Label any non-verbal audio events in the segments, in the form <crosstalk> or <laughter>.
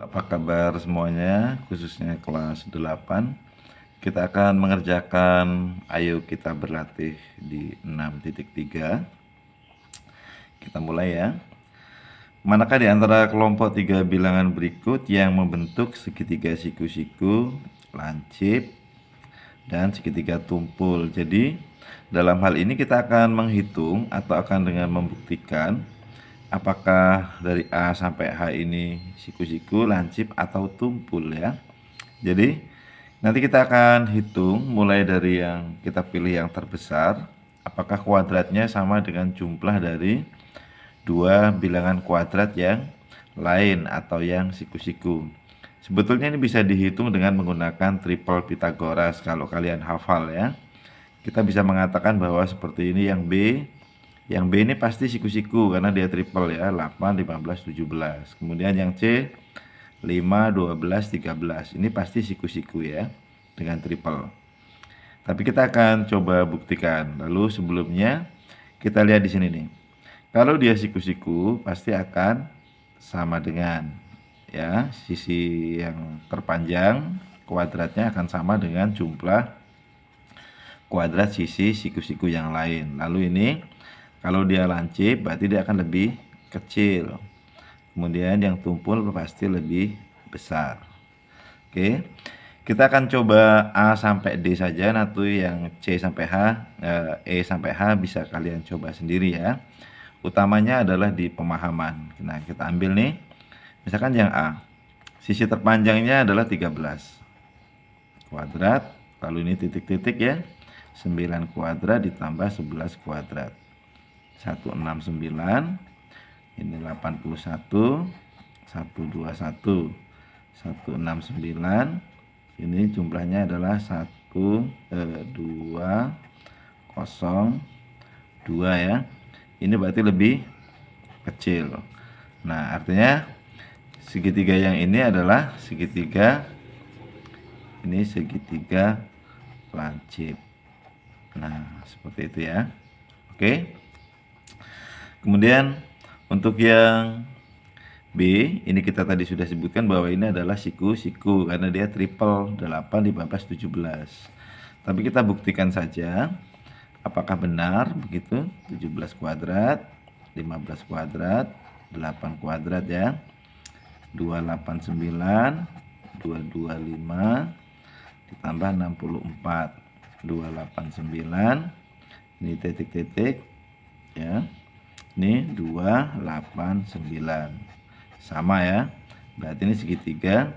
Apa kabar semuanya, khususnya kelas 8. Kita akan mengerjakan ayo kita berlatih di 6.3. Kita mulai ya. Manakah di antara kelompok tiga bilangan berikut yang membentuk segitiga siku-siku, lancip, dan segitiga tumpul. Jadi, dalam hal ini kita akan menghitung atau akan dengan membuktikan apakah dari A sampai H ini siku-siku, lancip atau tumpul ya. Jadi nanti kita akan hitung mulai dari yang kita pilih yang terbesar, apakah kuadratnya sama dengan jumlah dari dua bilangan kuadrat yang lain atau yang siku-siku. Sebetulnya ini bisa dihitung dengan menggunakan triple Pitagoras kalau kalian hafal ya. Kita bisa mengatakan bahwa seperti ini yang B yang B ini pasti siku-siku karena dia triple ya, 8, 15, 17. Kemudian yang C 5, 12, 13. Ini pasti siku-siku ya dengan triple. Tapi kita akan coba buktikan. Lalu sebelumnya kita lihat di sini nih. Kalau dia siku-siku pasti akan sama dengan ya, sisi yang terpanjang kuadratnya akan sama dengan jumlah kuadrat sisi siku-siku yang lain. Lalu ini kalau dia lancip berarti dia akan lebih kecil. Kemudian yang tumpul pasti lebih besar. Oke. Kita akan coba A sampai D saja nanti yang C sampai H, eh, E sampai H bisa kalian coba sendiri ya. Utamanya adalah di pemahaman. Nah, kita ambil nih misalkan yang A. Sisi terpanjangnya adalah 13 kuadrat, lalu ini titik-titik ya. 9 kuadrat ditambah 11 kuadrat. 169 ini 81 121 169 ini jumlahnya adalah 1 eh, 2 0 2 ya ini berarti lebih kecil nah artinya segitiga yang ini adalah segitiga ini segitiga lancip nah seperti itu ya oke okay. Kemudian untuk yang B, ini kita tadi sudah sebutkan bahwa ini adalah siku-siku karena dia triple 8, 15, 17. Tapi kita buktikan saja apakah benar begitu 17 kuadrat, 15 kuadrat, 8 kuadrat ya. 289 225 ditambah 64 289 ini titik-titik ya ini 2, 8, 9 sama ya berarti ini segitiga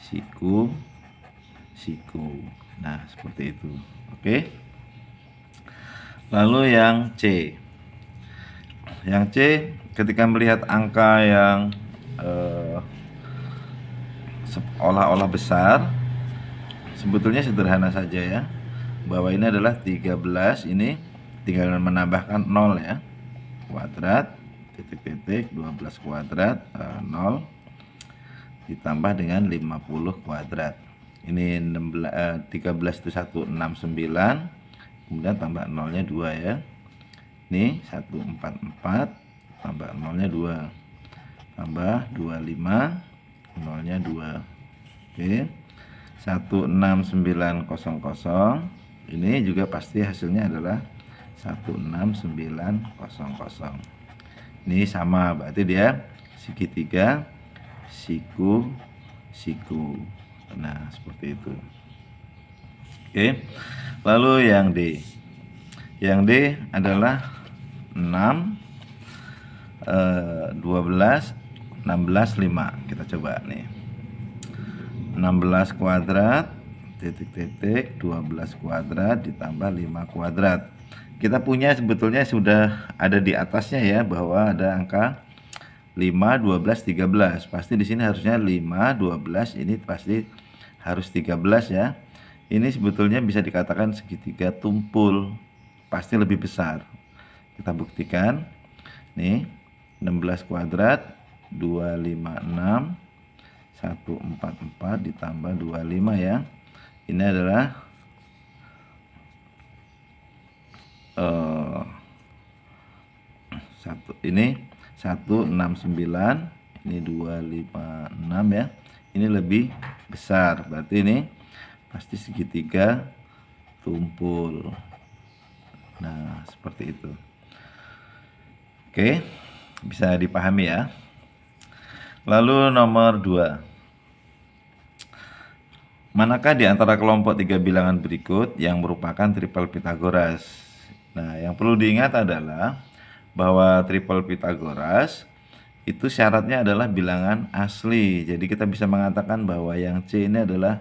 siku siku nah seperti itu oke lalu yang C yang C ketika melihat angka yang eh, seolah-olah besar sebetulnya sederhana saja ya bahwa ini adalah 13 ini tinggal menambahkan 0 ya kuadrat titik-titik 12 kuadrat eh, 0 ditambah dengan 50 kuadrat ini 16, eh, 13 itu 169 kemudian tambah nolnya 2 ya ini 144 tambah nolnya 2 tambah 25 nolnya 2 oke 16900 ini juga pasti hasilnya adalah 16900 ini sama berarti dia segitiga siku siku nah seperti itu oke lalu yang D yang D adalah 6 12 16 5 kita coba nih 16 kuadrat titik-titik 12 kuadrat ditambah 5 kuadrat kita punya sebetulnya sudah ada di atasnya ya bahwa ada angka 5, 12, 13. Pasti di sini harusnya 5, 12 ini pasti harus 13 ya. Ini sebetulnya bisa dikatakan segitiga tumpul pasti lebih besar. Kita buktikan. Nih, 16 kuadrat 256 144 ditambah 25 ya. Ini adalah Eh, ini satu ini 169 ini 256 ya ini lebih besar berarti ini pasti segitiga tumpul nah seperti itu oke bisa dipahami ya lalu nomor 2 manakah di antara kelompok tiga bilangan berikut yang merupakan triple pitagoras Nah, yang perlu diingat adalah bahwa triple Pitagoras itu syaratnya adalah bilangan asli. Jadi kita bisa mengatakan bahwa yang C ini adalah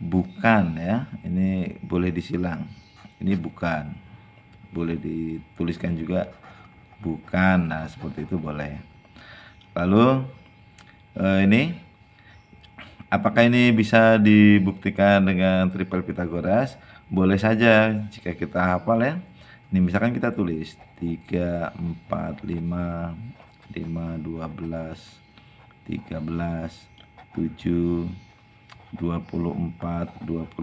bukan ya. Ini boleh disilang. Ini bukan. Boleh dituliskan juga bukan. Nah, seperti itu boleh. Lalu eh, ini apakah ini bisa dibuktikan dengan triple Pitagoras? Boleh saja jika kita hafal ya ini misalkan kita tulis 3 4 5 5 12 13 7 24 25 8 15 17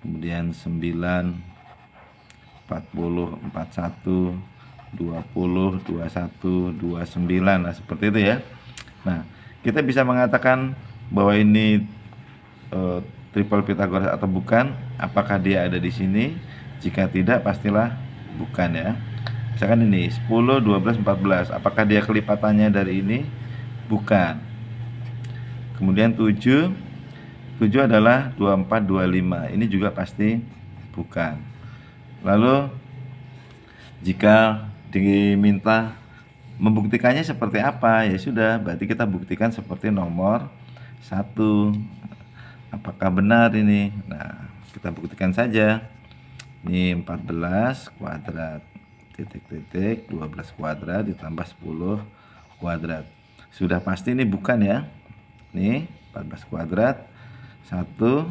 kemudian 9 40 41 20 21 29 nah seperti itu ya Nah kita bisa mengatakan bahwa ini eh, triple Pitagoras atau bukan? Apakah dia ada di sini? Jika tidak, pastilah bukan ya. Misalkan ini 10, 12, 14. Apakah dia kelipatannya dari ini? Bukan. Kemudian 7. 7 adalah 24, 25. Ini juga pasti bukan. Lalu jika diminta membuktikannya seperti apa ya sudah berarti kita buktikan seperti nomor satu apakah benar ini nah kita buktikan saja ini 14 kuadrat titik-titik 12 kuadrat ditambah 10 kuadrat sudah pasti ini bukan ya ini 14 kuadrat 1 9 6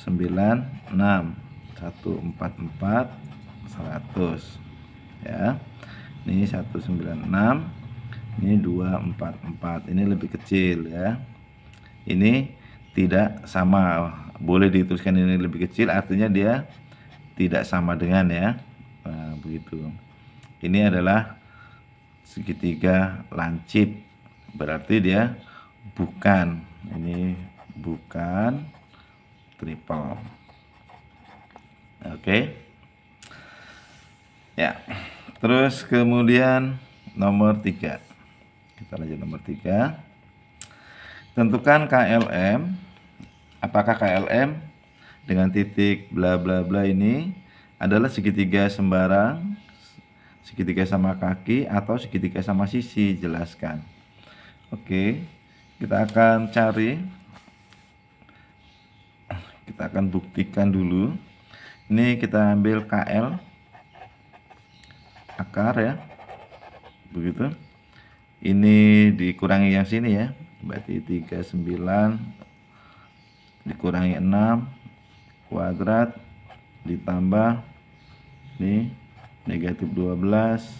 1 4 4 100 ya ini 196 ini 244 ini lebih kecil ya ini tidak sama. Boleh dituliskan ini lebih kecil artinya dia tidak sama dengan ya. Nah, begitu. Ini adalah segitiga lancip. Berarti dia bukan ini bukan triple. Oke. Okay. Ya. Terus kemudian nomor tiga Kita lanjut nomor tiga Tentukan KLM apakah KLM dengan titik bla bla bla ini adalah segitiga sembarang, segitiga sama kaki atau segitiga sama sisi, jelaskan. Oke, kita akan cari kita akan buktikan dulu. Ini kita ambil KL akar ya. Begitu. Ini dikurangi yang sini ya. Berarti 39 dikurangi 6 kuadrat ditambah ini negatif 12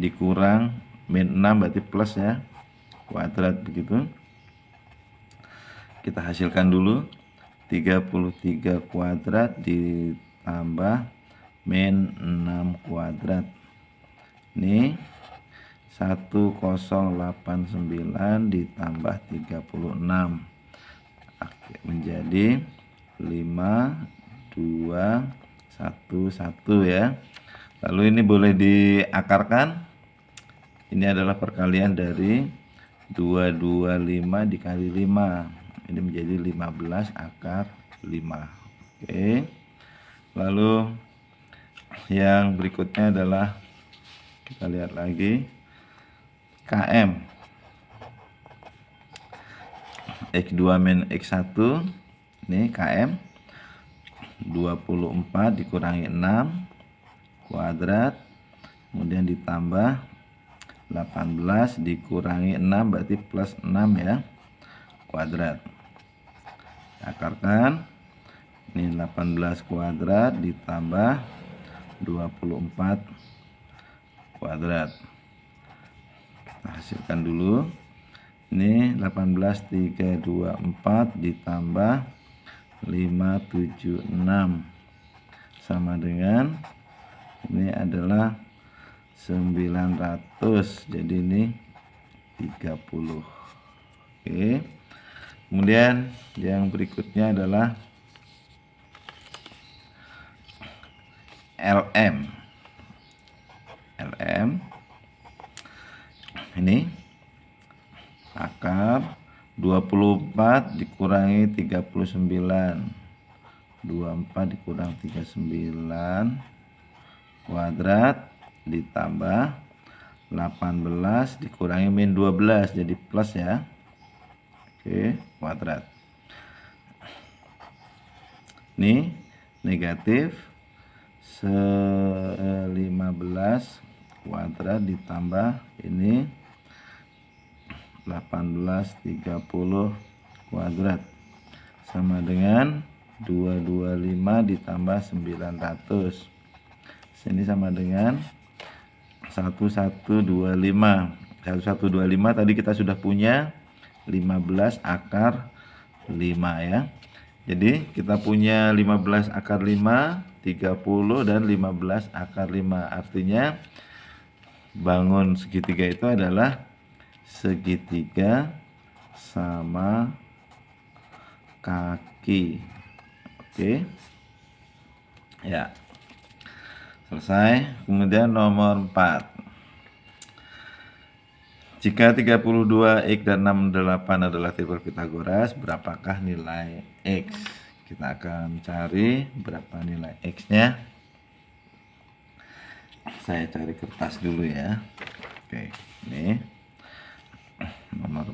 dikurang min 6 berarti plus ya kuadrat begitu kita hasilkan dulu 33 kuadrat ditambah min 6 kuadrat ini 1089 ditambah 36 menjadi 5 2 1 1 ya. Lalu ini boleh diakarkan. Ini adalah perkalian dari 225 dikali 5. Ini menjadi 15 akar 5. Oke. Lalu yang berikutnya adalah kita lihat lagi KM X2 min X1 ini KM 24 dikurangi 6 kuadrat kemudian ditambah 18 dikurangi 6 berarti plus 6 ya kuadrat akarkan ini 18 kuadrat ditambah 24 kuadrat kita hasilkan dulu ini 18324 ditambah 576 sama dengan ini adalah 900 jadi ini 30 oke kemudian yang berikutnya adalah LM LM ini akar 24 dikurangi 39 24 dikurang 39 kuadrat ditambah 18 dikurangi min 12 jadi plus ya oke kuadrat ini negatif 15 kuadrat ditambah ini 1830 kuadrat sama dengan 225 ditambah 900 sini sama dengan 1125 1125 tadi kita sudah punya 15 akar 5 ya jadi kita punya 15 akar 5 30 dan 15 akar 5 artinya bangun segitiga itu adalah segitiga sama kaki oke ya selesai kemudian nomor 4 jika 32 X dan 68 adalah triple Pitagoras, berapakah nilai X? Kita akan cari berapa nilai X-nya. Saya cari kertas dulu ya. Oke, ini nomor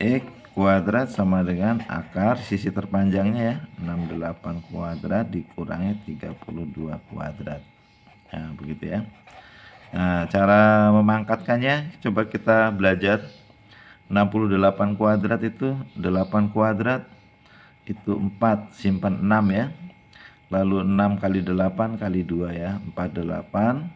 4 X kuadrat sama dengan akar sisi terpanjangnya ya 68 kuadrat dikurangi 32 kuadrat nah begitu ya nah cara memangkatkannya coba kita belajar 68 kuadrat itu 8 kuadrat itu 4 simpan 6 ya lalu 6 kali 8 kali 2 ya 48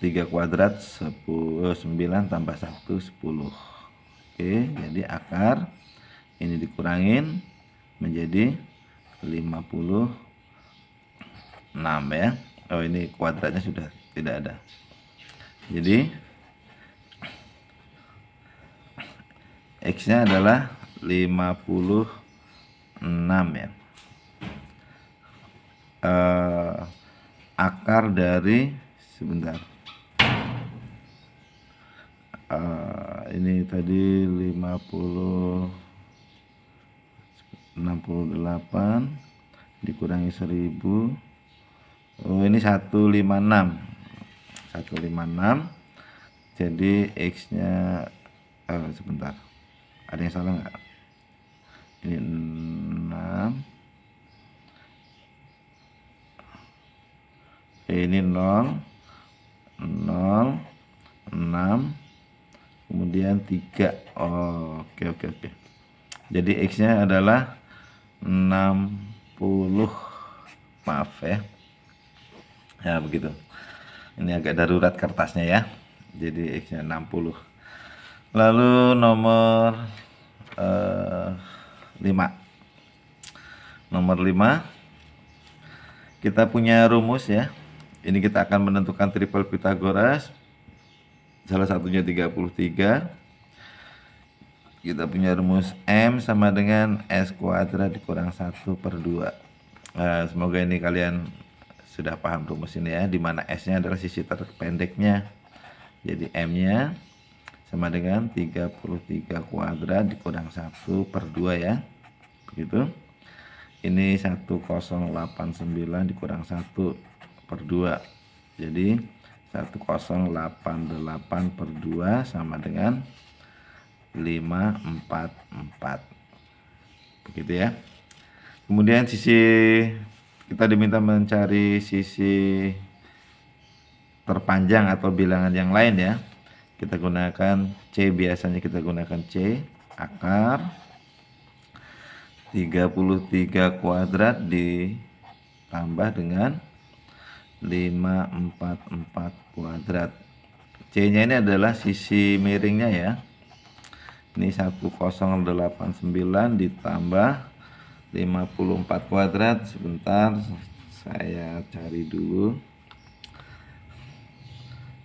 3 kuadrat 10, 9 eh, tambah 1 10 Oke jadi akar ini dikurangin menjadi 56 ya Oh ini kuadratnya sudah tidak ada jadi X nya adalah 56 ya eh, akar dari sebentar uh, ini tadi 50 68 dikurangi 1000 oh ini 156 156 jadi X nya uh, eh, sebentar ada yang salah nggak ini 6 ini 0 0 6 kemudian 3 oke oke oke jadi X nya adalah 60 maaf ya ya begitu ini agak darurat kertasnya ya jadi X nya 60 lalu nomor eh, 5 nomor 5 kita punya rumus ya ini kita akan menentukan triple Pythagoras salah satunya 33 kita punya rumus M sama dengan S kuadrat dikurang 1 per 2 nah, eh, semoga ini kalian sudah paham rumus ini ya dimana S nya adalah sisi terpendeknya jadi M nya sama dengan 33 kuadrat dikurang 1 per 2 ya begitu ini 1089 dikurang 1 per 2 jadi 1088 per 2 sama dengan 544 begitu ya kemudian sisi kita diminta mencari sisi terpanjang atau bilangan yang lain ya kita gunakan C biasanya kita gunakan C akar 33 kuadrat ditambah dengan 544 kuadrat C nya ini adalah sisi miringnya ya ini 1089 ditambah 54 kuadrat sebentar saya cari dulu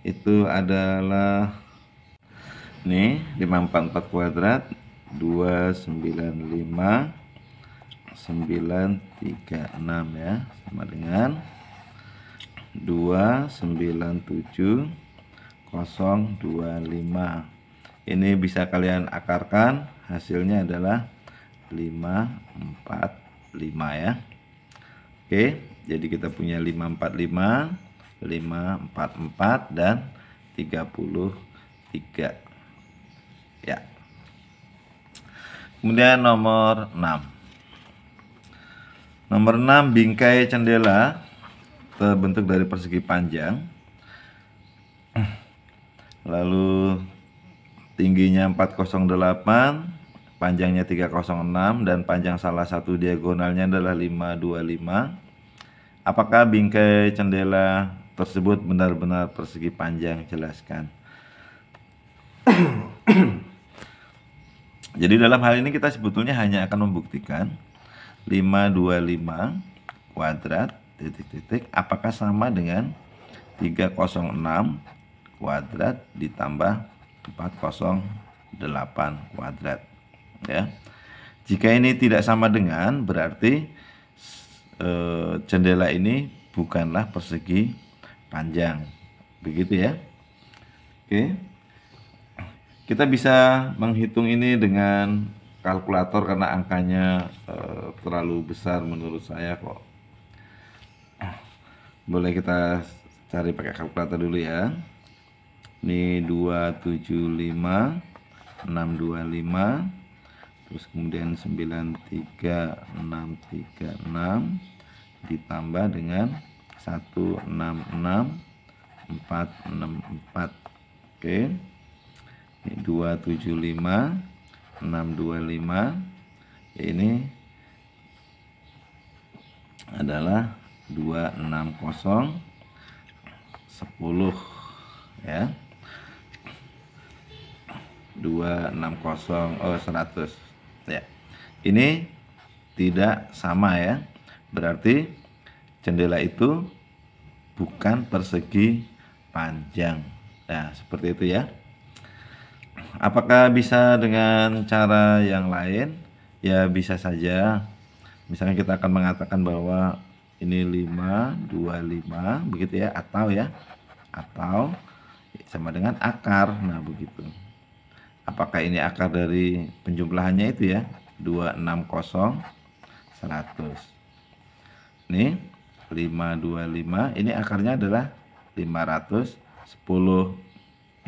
itu adalah nih 544 kuadrat 295 936 ya sama dengan 297025 ini bisa kalian akarkan hasilnya adalah 545 ya Oke jadi kita punya 545 544 dan 33 ya kemudian nomor 6 nomor 6 bingkai jendela terbentuk dari persegi panjang lalu tingginya 408 panjangnya 306 dan panjang salah satu diagonalnya adalah 525 apakah bingkai cendela tersebut benar-benar persegi panjang jelaskan <coughs> jadi dalam hal ini kita sebetulnya hanya akan membuktikan 525 kuadrat titik-titik apakah sama dengan 306 kuadrat ditambah 408 kuadrat ya jika ini tidak sama dengan berarti e, jendela ini bukanlah persegi panjang begitu ya oke kita bisa menghitung ini dengan kalkulator karena angkanya e, terlalu besar menurut saya kok boleh kita cari pakai kalkulator dulu ya ini 275 625 terus kemudian 93636 ditambah dengan 166464 oke ini 275 625 ini adalah 260 10 ya 260 oh 100 ya ini tidak sama ya berarti jendela itu bukan persegi panjang nah seperti itu ya apakah bisa dengan cara yang lain ya bisa saja misalnya kita akan mengatakan bahwa ini 5 5, begitu ya atau ya atau sama dengan akar nah begitu apakah ini akar dari penjumlahannya itu ya 260 100 nih 525 ini akarnya adalah 510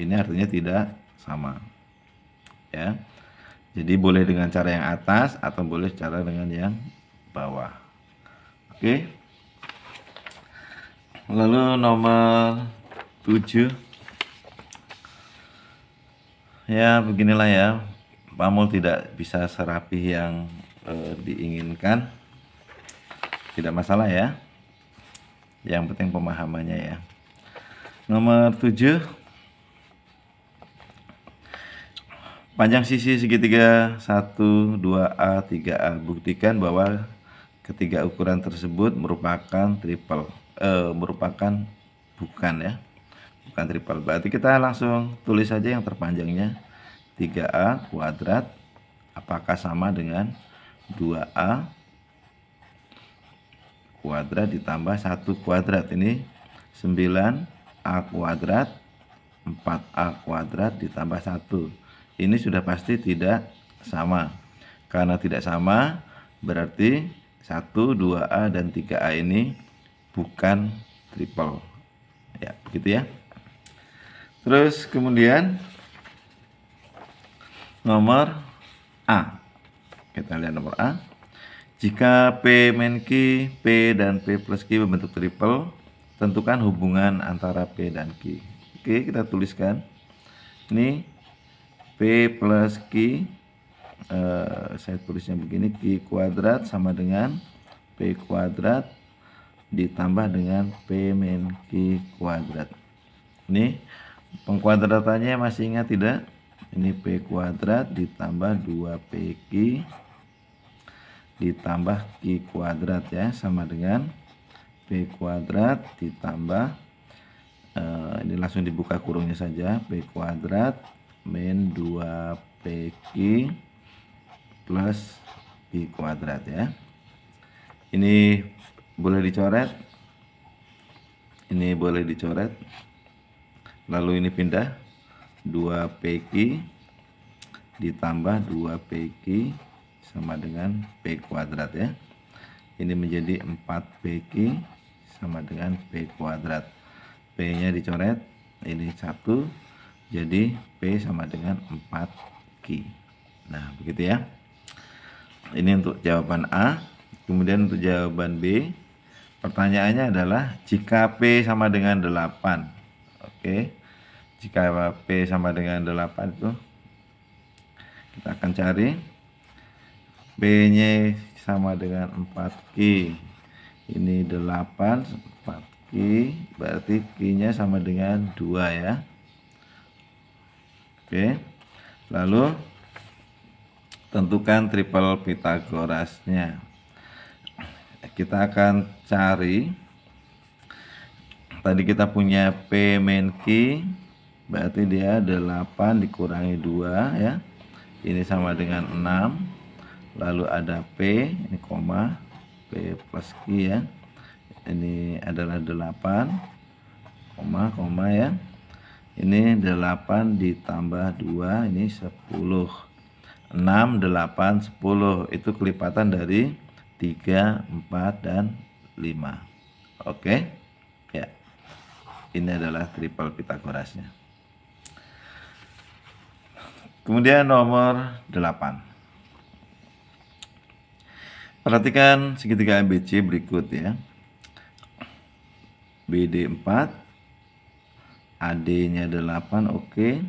ini artinya tidak sama ya jadi boleh dengan cara yang atas atau boleh cara dengan yang bawah oke okay lalu nomor 7 ya beginilah ya pamul tidak bisa serapi yang eh, diinginkan tidak masalah ya yang penting pemahamannya ya nomor 7 panjang sisi segitiga 1 2A 3A buktikan bahwa ketiga ukuran tersebut merupakan triple e, merupakan bukan ya bukan triple berarti kita langsung tulis saja yang terpanjangnya 3a kuadrat apakah sama dengan 2a kuadrat ditambah 1 kuadrat ini 9a kuadrat 4a kuadrat ditambah 1 ini sudah pasti tidak sama karena tidak sama berarti 1, 2a dan 3a ini bukan triple ya begitu ya terus kemudian nomor A kita lihat nomor A jika P main key, P dan P plus key membentuk triple tentukan hubungan antara P dan Q oke kita tuliskan ini P plus Q eh, saya tulisnya begini Q kuadrat sama dengan P kuadrat ditambah dengan P min Q kuadrat. Ini pengkuadratannya masih ingat tidak? Ini P kuadrat ditambah 2PQ ditambah Q kuadrat ya. Sama dengan P kuadrat ditambah eh, ini langsung dibuka kurungnya saja. P kuadrat min 2PQ plus Q kuadrat ya. Ini boleh dicoret ini boleh dicoret lalu ini pindah 2 PQ ditambah 2 PQ sama dengan P kuadrat ya ini menjadi 4 PQ sama dengan P kuadrat P nya dicoret ini satu jadi P sama dengan 4 Q nah begitu ya ini untuk jawaban A kemudian untuk jawaban B Pertanyaannya adalah jika P sama dengan 8. Oke. Okay. Jika P sama dengan 8 itu kita akan cari P-nya sama dengan 4Q. Ini 8 4Q berarti Q-nya sama dengan 2 ya. Oke. Okay. Lalu tentukan triple Pitagorasnya kita akan cari tadi kita punya P main Q berarti dia 8 dikurangi 2 ya ini sama dengan 6 lalu ada P ini koma P plus Q ya ini adalah 8 koma koma ya ini 8 ditambah 2 ini 10 6 8 10 itu kelipatan dari 3, 4, dan 5. Oke. Okay? Ya. Ini adalah triple Pitagorasnya. Kemudian nomor 8. Perhatikan segitiga ABC berikut ya. BD 4, AD-nya 8, oke, okay.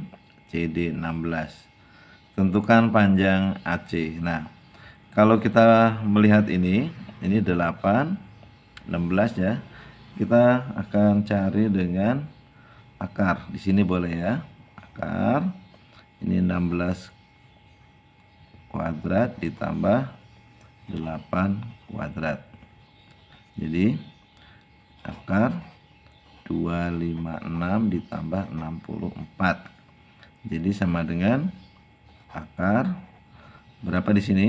CD 16. Tentukan panjang AC. Nah, kalau kita melihat ini, ini 8, 16 ya. Kita akan cari dengan akar. Di sini boleh ya. Akar. Ini 16 kuadrat ditambah 8 kuadrat. Jadi akar 256 ditambah 64. Jadi sama dengan akar berapa di sini?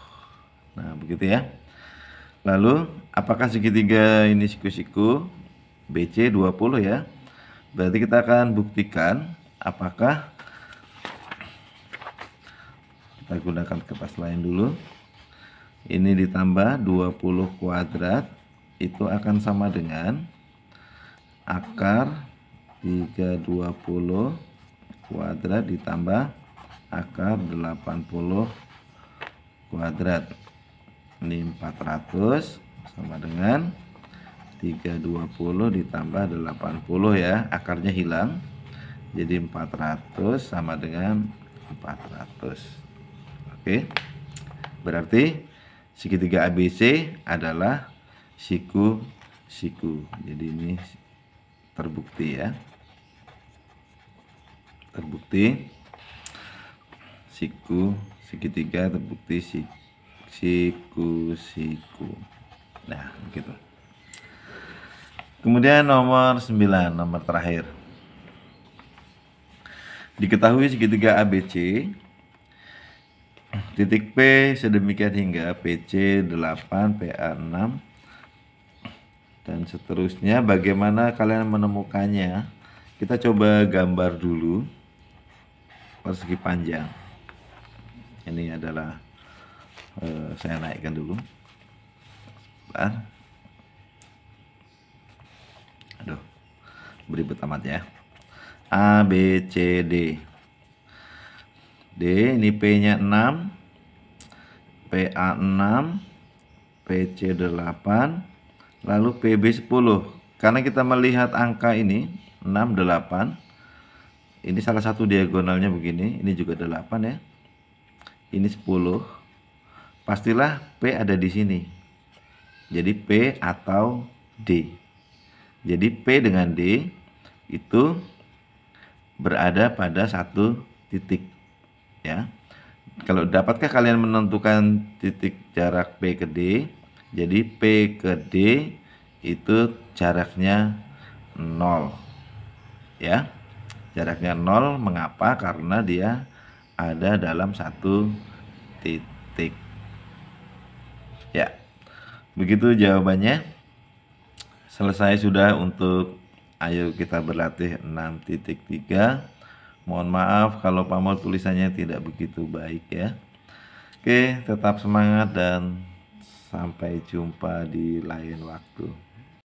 Nah, begitu ya. Lalu, apakah segitiga ini siku-siku? BC 20 ya. Berarti kita akan buktikan apakah kita gunakan kertas lain dulu. Ini ditambah 20 kuadrat itu akan sama dengan akar 320 kuadrat ditambah akar 80 kuadrat ini 400 sama dengan 320 ditambah 80 ya. Akarnya hilang. Jadi 400 sama dengan 400. Oke. Berarti segitiga ABC adalah siku-siku. Jadi ini terbukti ya. Terbukti siku segitiga terbukti siku siku-siku nah begitu kemudian nomor 9 nomor terakhir diketahui segitiga ABC titik P sedemikian hingga PC 8 PA 6 dan seterusnya bagaimana kalian menemukannya kita coba gambar dulu persegi panjang ini adalah Eh, saya naikkan dulu Bentar. aduh beribet amat ya A B C D D ini P nya 6 P, A 6 P, C 8 lalu P, B 10 karena kita melihat angka ini 6 8 ini salah satu diagonalnya begini ini juga 8 ya ini 10 pastilah P ada di sini. Jadi P atau D. Jadi P dengan D itu berada pada satu titik ya. Kalau dapatkah kalian menentukan titik jarak P ke D? Jadi P ke D itu jaraknya 0. Ya. Jaraknya 0 mengapa? Karena dia ada dalam satu titik. Ya, begitu jawabannya. Selesai sudah untuk ayo kita berlatih 6.3. Mohon maaf kalau pamor tulisannya tidak begitu baik ya. Oke, tetap semangat dan sampai jumpa di lain waktu.